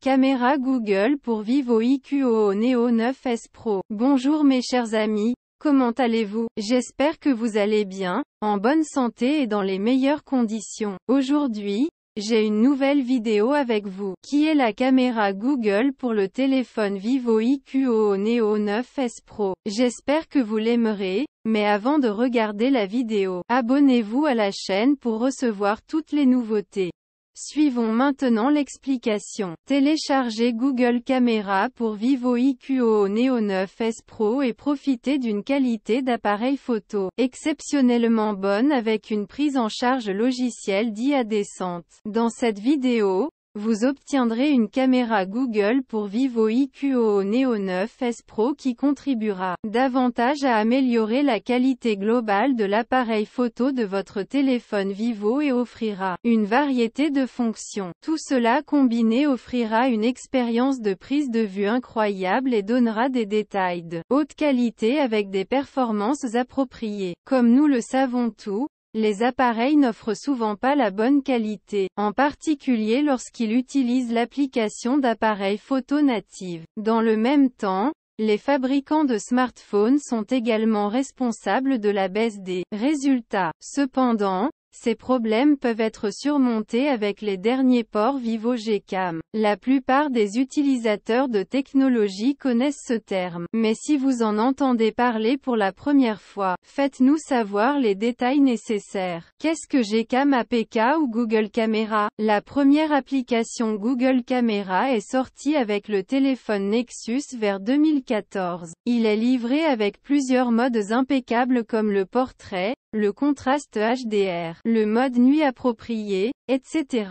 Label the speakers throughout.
Speaker 1: Caméra Google pour Vivo IQOO Neo 9S Pro. Bonjour mes chers amis, comment allez-vous J'espère que vous allez bien, en bonne santé et dans les meilleures conditions. Aujourd'hui, j'ai une nouvelle vidéo avec vous, qui est la caméra Google pour le téléphone Vivo IQOO Neo 9S Pro. J'espère que vous l'aimerez, mais avant de regarder la vidéo, abonnez-vous à la chaîne pour recevoir toutes les nouveautés. Suivons maintenant l'explication. Téléchargez Google Camera pour Vivo IQO Neo 9S Pro et profitez d'une qualité d'appareil photo exceptionnellement bonne avec une prise en charge logicielle d'IA décente. Dans cette vidéo, vous obtiendrez une caméra Google pour Vivo IQOO Neo 9S Pro qui contribuera davantage à améliorer la qualité globale de l'appareil photo de votre téléphone Vivo et offrira une variété de fonctions. Tout cela combiné offrira une expérience de prise de vue incroyable et donnera des détails de haute qualité avec des performances appropriées. Comme nous le savons tous, les appareils n'offrent souvent pas la bonne qualité, en particulier lorsqu'ils utilisent l'application d'appareils photo natives. Dans le même temps, les fabricants de smartphones sont également responsables de la baisse des résultats. Cependant, ces problèmes peuvent être surmontés avec les derniers ports Vivo GCAM. La plupart des utilisateurs de technologie connaissent ce terme, mais si vous en entendez parler pour la première fois, faites-nous savoir les détails nécessaires. Qu'est-ce que GCAM APK ou Google Camera La première application Google Camera est sortie avec le téléphone Nexus vers 2014. Il est livré avec plusieurs modes impeccables comme le portrait, le contraste HDR, le mode nuit approprié, etc.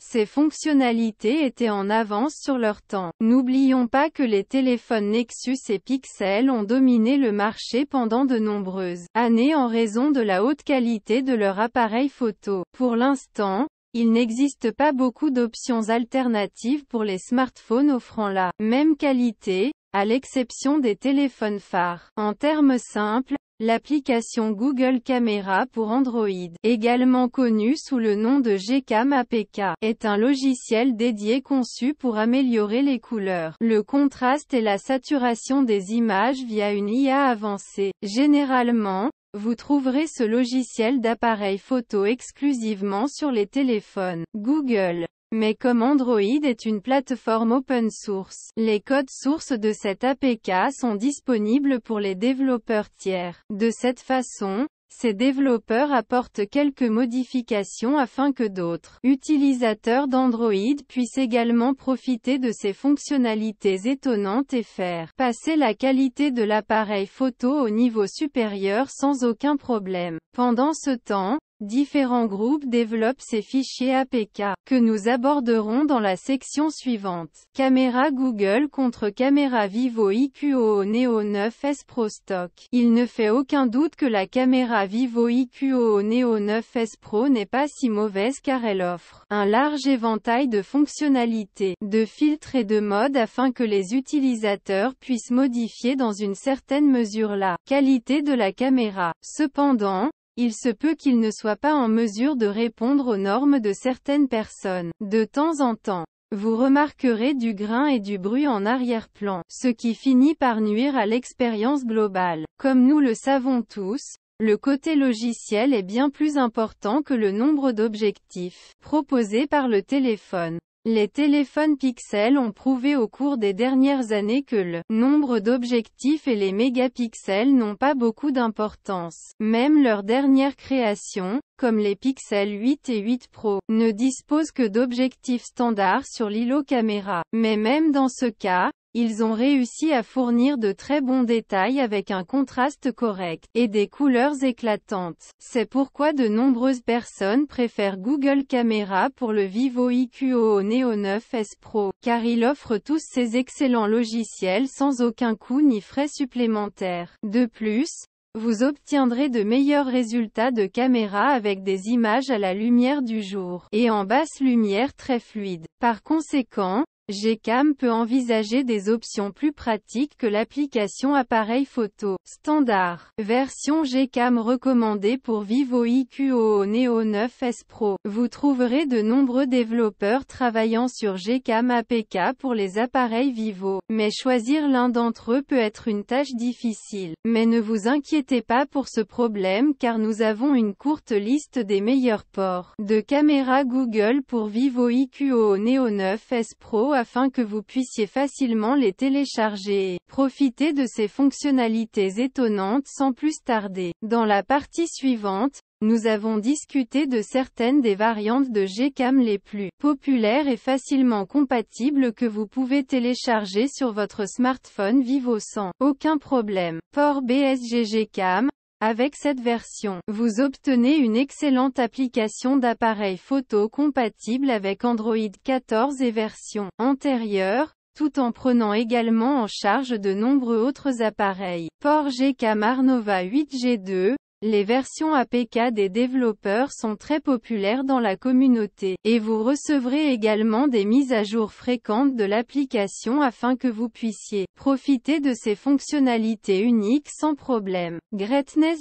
Speaker 1: Ces fonctionnalités étaient en avance sur leur temps. N'oublions pas que les téléphones Nexus et Pixel ont dominé le marché pendant de nombreuses années en raison de la haute qualité de leur appareil photo. Pour l'instant, il n'existe pas beaucoup d'options alternatives pour les smartphones offrant la même qualité, à l'exception des téléphones phares. En termes simples, L'application Google Camera pour Android, également connue sous le nom de Gcam APK, est un logiciel dédié conçu pour améliorer les couleurs, le contraste et la saturation des images via une IA avancée. Généralement, vous trouverez ce logiciel d'appareil photo exclusivement sur les téléphones Google. Mais comme Android est une plateforme open source, les codes sources de cette APK sont disponibles pour les développeurs tiers. De cette façon, ces développeurs apportent quelques modifications afin que d'autres utilisateurs d'Android puissent également profiter de ces fonctionnalités étonnantes et faire passer la qualité de l'appareil photo au niveau supérieur sans aucun problème. Pendant ce temps, Différents groupes développent ces fichiers APK, que nous aborderons dans la section suivante. Caméra Google contre caméra Vivo IQO Neo 9S Pro Stock. Il ne fait aucun doute que la caméra Vivo IQO Neo 9S Pro n'est pas si mauvaise car elle offre un large éventail de fonctionnalités, de filtres et de modes afin que les utilisateurs puissent modifier dans une certaine mesure la qualité de la caméra. Cependant, il se peut qu'il ne soit pas en mesure de répondre aux normes de certaines personnes, de temps en temps. Vous remarquerez du grain et du bruit en arrière-plan, ce qui finit par nuire à l'expérience globale. Comme nous le savons tous, le côté logiciel est bien plus important que le nombre d'objectifs proposés par le téléphone. Les téléphones Pixel ont prouvé au cours des dernières années que le nombre d'objectifs et les mégapixels n'ont pas beaucoup d'importance. Même leurs dernières créations, comme les Pixel 8 et 8 Pro, ne disposent que d'objectifs standards sur l'îlot caméra. Mais même dans ce cas, ils ont réussi à fournir de très bons détails avec un contraste correct, et des couleurs éclatantes. C'est pourquoi de nombreuses personnes préfèrent Google Camera pour le Vivo IQO Neo 9S Pro, car il offre tous ces excellents logiciels sans aucun coût ni frais supplémentaires. De plus, vous obtiendrez de meilleurs résultats de caméra avec des images à la lumière du jour, et en basse lumière très fluide. Par conséquent, Gcam peut envisager des options plus pratiques que l'application appareil photo standard. Version Gcam recommandée pour Vivo IQOO Neo 9S Pro. Vous trouverez de nombreux développeurs travaillant sur Gcam APK pour les appareils Vivo, mais choisir l'un d'entre eux peut être une tâche difficile. Mais ne vous inquiétez pas pour ce problème car nous avons une courte liste des meilleurs ports de caméra Google pour Vivo IQOO Neo 9S Pro afin que vous puissiez facilement les télécharger. et profiter de ces fonctionnalités étonnantes sans plus tarder. Dans la partie suivante, nous avons discuté de certaines des variantes de Gcam les plus populaires et facilement compatibles que vous pouvez télécharger sur votre smartphone Vivo sans aucun problème. Port BSG CAM avec cette version, vous obtenez une excellente application d'appareils photo compatible avec Android 14 et version antérieure, tout en prenant également en charge de nombreux autres appareils. Port GK Marnova 8G2, les versions APK des développeurs sont très populaires dans la communauté, et vous recevrez également des mises à jour fréquentes de l'application afin que vous puissiez profiter de ses fonctionnalités uniques sans problème. Greatness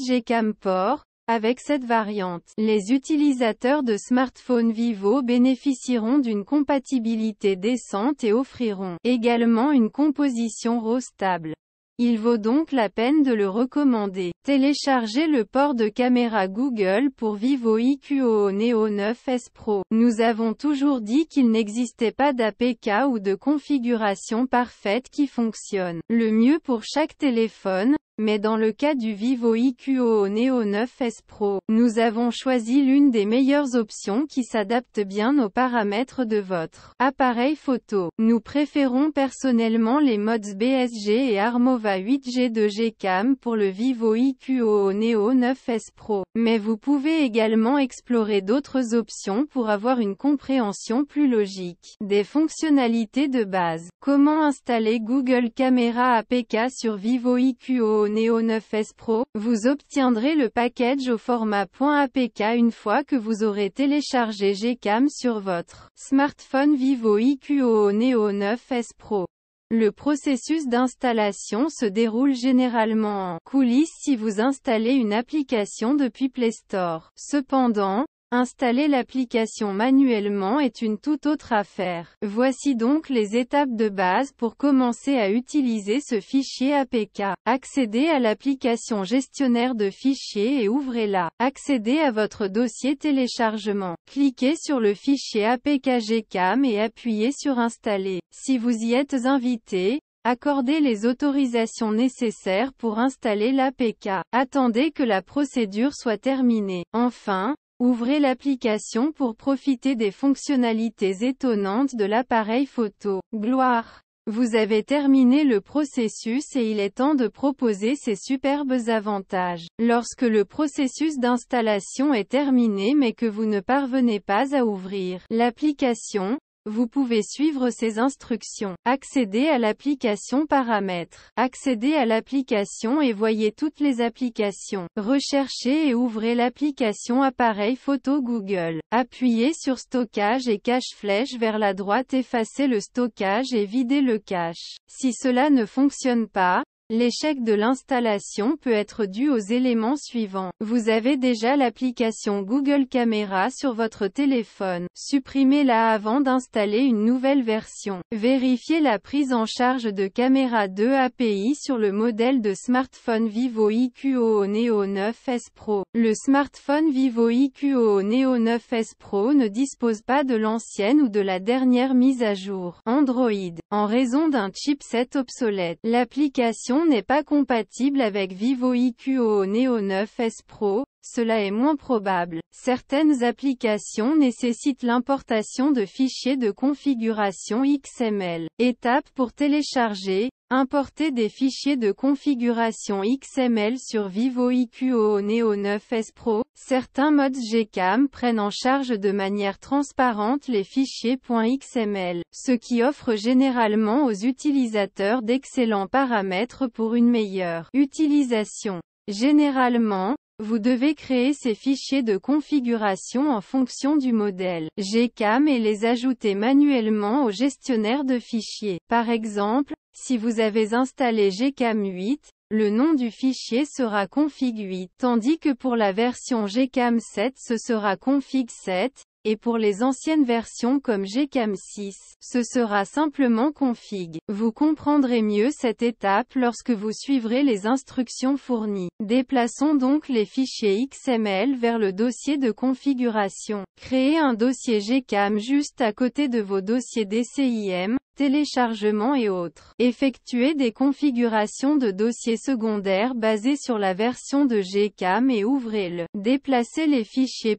Speaker 1: Port, avec cette variante, les utilisateurs de smartphones Vivo bénéficieront d'une compatibilité décente et offriront également une composition RAW stable. Il vaut donc la peine de le recommander. Téléchargez le port de caméra Google pour Vivo IQOO Neo 9S Pro. Nous avons toujours dit qu'il n'existait pas d'APK ou de configuration parfaite qui fonctionne. Le mieux pour chaque téléphone, mais dans le cas du Vivo IQO Neo 9S Pro, nous avons choisi l'une des meilleures options qui s'adapte bien aux paramètres de votre appareil photo. Nous préférons personnellement les modes BSG et Armova 8G de Gcam pour le Vivo IQO Neo 9S Pro. Mais vous pouvez également explorer d'autres options pour avoir une compréhension plus logique des fonctionnalités de base. Comment installer Google Camera APK sur Vivo IQO Neo 9S Pro, vous obtiendrez le package au format .apk une fois que vous aurez téléchargé Gcam sur votre smartphone Vivo IQO Neo 9S Pro. Le processus d'installation se déroule généralement en coulisses si vous installez une application depuis Play Store. Cependant, Installer l'application manuellement est une toute autre affaire. Voici donc les étapes de base pour commencer à utiliser ce fichier APK. Accédez à l'application gestionnaire de fichiers et ouvrez-la. Accédez à votre dossier téléchargement. Cliquez sur le fichier APK GCAM et appuyez sur Installer. Si vous y êtes invité, Accordez les autorisations nécessaires pour installer l'APK. Attendez que la procédure soit terminée. Enfin, Ouvrez l'application pour profiter des fonctionnalités étonnantes de l'appareil photo. Gloire Vous avez terminé le processus et il est temps de proposer ces superbes avantages. Lorsque le processus d'installation est terminé mais que vous ne parvenez pas à ouvrir l'application, vous pouvez suivre ces instructions. Accédez à l'application Paramètres. Accédez à l'application et voyez toutes les applications. Recherchez et ouvrez l'application Appareil photo Google. Appuyez sur Stockage et cache flèche vers la droite effacez le stockage et videz le cache. Si cela ne fonctionne pas, L'échec de l'installation peut être dû aux éléments suivants. Vous avez déjà l'application Google Camera sur votre téléphone. Supprimez-la avant d'installer une nouvelle version. Vérifiez la prise en charge de Caméra 2 API sur le modèle de smartphone Vivo IQOO Neo 9S Pro. Le smartphone Vivo IQOO Neo 9S Pro ne dispose pas de l'ancienne ou de la dernière mise à jour Android, en raison d'un chipset obsolète. L'application n'est pas compatible avec vivo IQO Neo 9S Pro, cela est moins probable. Certaines applications nécessitent l'importation de fichiers de configuration XML. Étape pour télécharger, Importer des fichiers de configuration XML sur Vivo IQO Neo 9S Pro, certains modes GCAM prennent en charge de manière transparente les fichiers .xml, ce qui offre généralement aux utilisateurs d'excellents paramètres pour une meilleure utilisation. Généralement, vous devez créer ces fichiers de configuration en fonction du modèle GCAM et les ajouter manuellement au gestionnaire de fichiers. Par exemple, si vous avez installé GCAM 8, le nom du fichier sera config 8, tandis que pour la version GCAM 7 ce sera config 7, et pour les anciennes versions comme GCAM 6, ce sera simplement config. Vous comprendrez mieux cette étape lorsque vous suivrez les instructions fournies. Déplaçons donc les fichiers XML vers le dossier de configuration. Créez un dossier GCAM juste à côté de vos dossiers DCIM, téléchargement et autres. Effectuez des configurations de dossiers secondaires basées sur la version de GCAM et ouvrez le. Déplacez les fichiers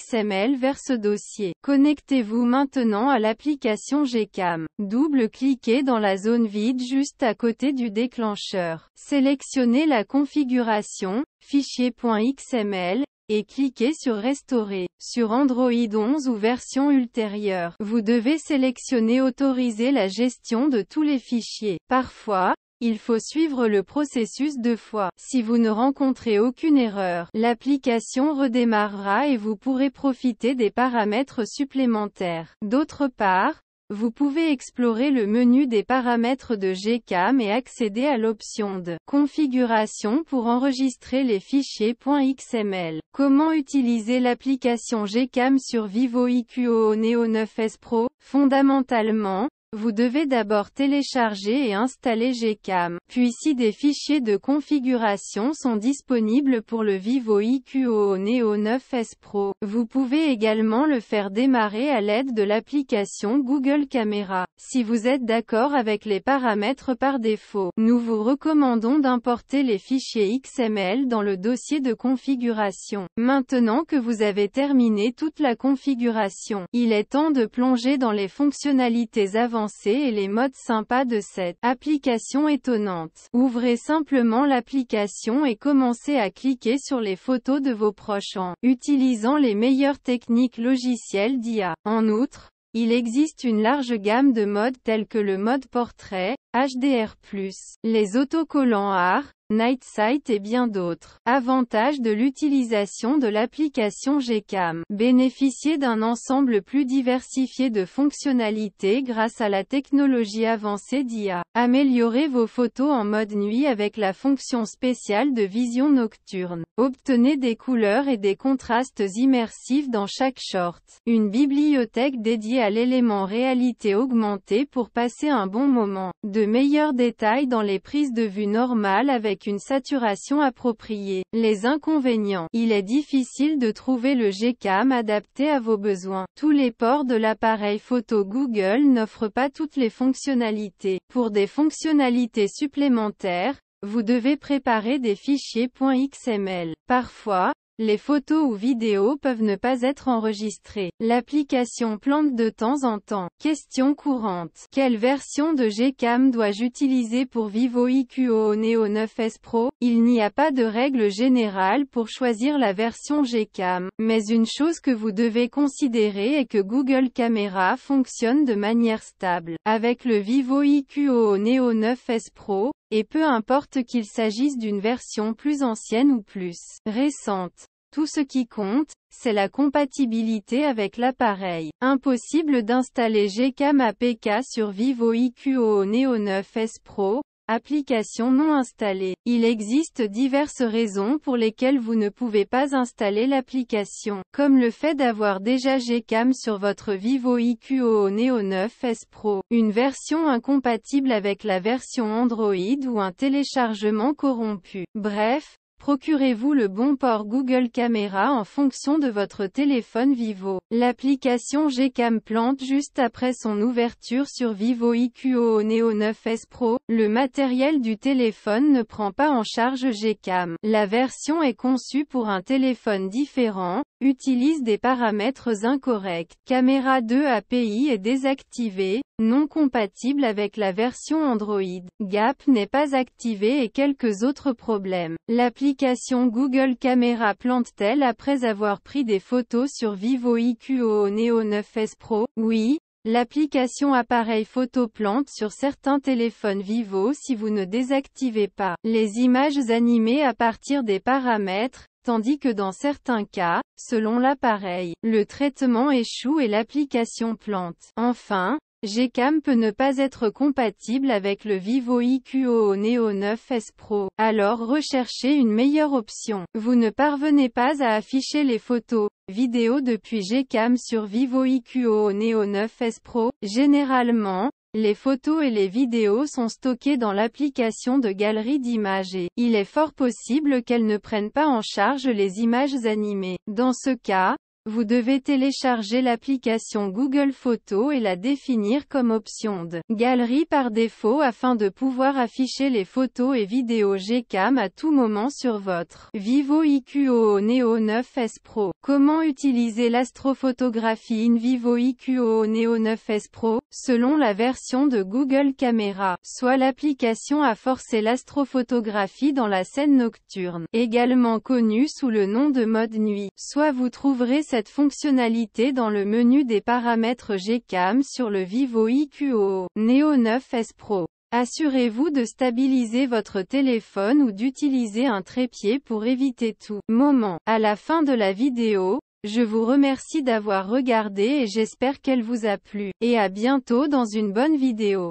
Speaker 1: .xml vers ce dossier. Connectez-vous maintenant à l'application GCAM. Double-cliquez dans la zone vide juste à côté du déclencheur. Sélectionnez la configuration, Fichier.xml et cliquez sur Restaurer. Sur Android 11 ou version ultérieure, vous devez sélectionner Autoriser la gestion de tous les fichiers. Parfois, il faut suivre le processus deux fois. Si vous ne rencontrez aucune erreur, l'application redémarrera et vous pourrez profiter des paramètres supplémentaires. D'autre part, vous pouvez explorer le menu des paramètres de GCAM et accéder à l'option de Configuration pour enregistrer les fichiers .xml. Comment utiliser l'application GCAM sur Vivo IQOO Neo 9S Pro Fondamentalement, vous devez d'abord télécharger et installer Gcam, puis si des fichiers de configuration sont disponibles pour le Vivo IQO Neo 9S Pro, vous pouvez également le faire démarrer à l'aide de l'application Google Camera. Si vous êtes d'accord avec les paramètres par défaut, nous vous recommandons d'importer les fichiers XML dans le dossier de configuration. Maintenant que vous avez terminé toute la configuration, il est temps de plonger dans les fonctionnalités avant et les modes sympas de cette application étonnante. Ouvrez simplement l'application et commencez à cliquer sur les photos de vos proches en utilisant les meilleures techniques logicielles d'IA. En outre, il existe une large gamme de modes tels que le mode portrait, HDR+, les autocollants art, Night Sight et bien d'autres. Avantages de l'utilisation de l'application Gcam. Bénéficier d'un ensemble plus diversifié de fonctionnalités grâce à la technologie avancée d'IA. Améliorez vos photos en mode nuit avec la fonction spéciale de vision nocturne. Obtenez des couleurs et des contrastes immersifs dans chaque short. Une bibliothèque dédiée à l'élément réalité augmentée pour passer un bon moment. De meilleurs détails dans les prises de vue normales avec une saturation appropriée. Les inconvénients. Il est difficile de trouver le Gcam adapté à vos besoins. Tous les ports de l'appareil photo Google n'offrent pas toutes les fonctionnalités. Pour des fonctionnalités supplémentaires, vous devez préparer des fichiers .xml. Parfois, les photos ou vidéos peuvent ne pas être enregistrées. L'application plante de temps en temps. Question courante. Quelle version de Gcam dois-je utiliser pour Vivo IQO Neo 9S Pro Il n'y a pas de règle générale pour choisir la version Gcam, mais une chose que vous devez considérer est que Google Camera fonctionne de manière stable. Avec le Vivo IQO Neo 9S Pro, et peu importe qu'il s'agisse d'une version plus ancienne ou plus récente. Tout ce qui compte, c'est la compatibilité avec l'appareil. Impossible d'installer GCam APK sur Vivo IQO Neo 9S Pro, Application non installée. Il existe diverses raisons pour lesquelles vous ne pouvez pas installer l'application, comme le fait d'avoir déjà Gcam sur votre Vivo IQOO Neo 9S Pro, une version incompatible avec la version Android ou un téléchargement corrompu. Bref, Procurez-vous le bon port Google Camera en fonction de votre téléphone Vivo. L'application Gcam plante juste après son ouverture sur Vivo IQO Neo 9S Pro. Le matériel du téléphone ne prend pas en charge Gcam. La version est conçue pour un téléphone différent, utilise des paramètres incorrects. Caméra 2 API est désactivée, non compatible avec la version Android. GAP n'est pas activé et quelques autres problèmes. L'application Google Camera plante-t-elle après avoir pris des photos sur Vivo IQOO Neo 9S Pro Oui, L'application appareil photo plante sur certains téléphones Vivo si vous ne désactivez pas les images animées à partir des paramètres, tandis que dans certains cas, selon l'appareil, le traitement échoue et l'application plante. Enfin, GCAM peut ne pas être compatible avec le Vivo IQO Neo 9S Pro, alors recherchez une meilleure option. Vous ne parvenez pas à afficher les photos, vidéos depuis GCAM sur Vivo IQO Neo 9S Pro, généralement, les photos et les vidéos sont stockées dans l'application de galerie d'images et, il est fort possible qu'elles ne prennent pas en charge les images animées. Dans ce cas, vous devez télécharger l'application Google Photos et la définir comme option de galerie par défaut afin de pouvoir afficher les photos et vidéos Gcam à tout moment sur votre Vivo IQOO Neo 9S Pro. Comment utiliser l'astrophotographie in Vivo IQOO Neo 9S Pro Selon la version de Google Camera, soit l'application a forcé l'astrophotographie dans la scène nocturne, également connue sous le nom de mode nuit, soit vous trouverez cette fonctionnalité dans le menu des paramètres GCAM sur le Vivo IQO Neo 9S Pro. Assurez-vous de stabiliser votre téléphone ou d'utiliser un trépied pour éviter tout moment. À la fin de la vidéo, je vous remercie d'avoir regardé et j'espère qu'elle vous a plu, et à bientôt dans une bonne vidéo.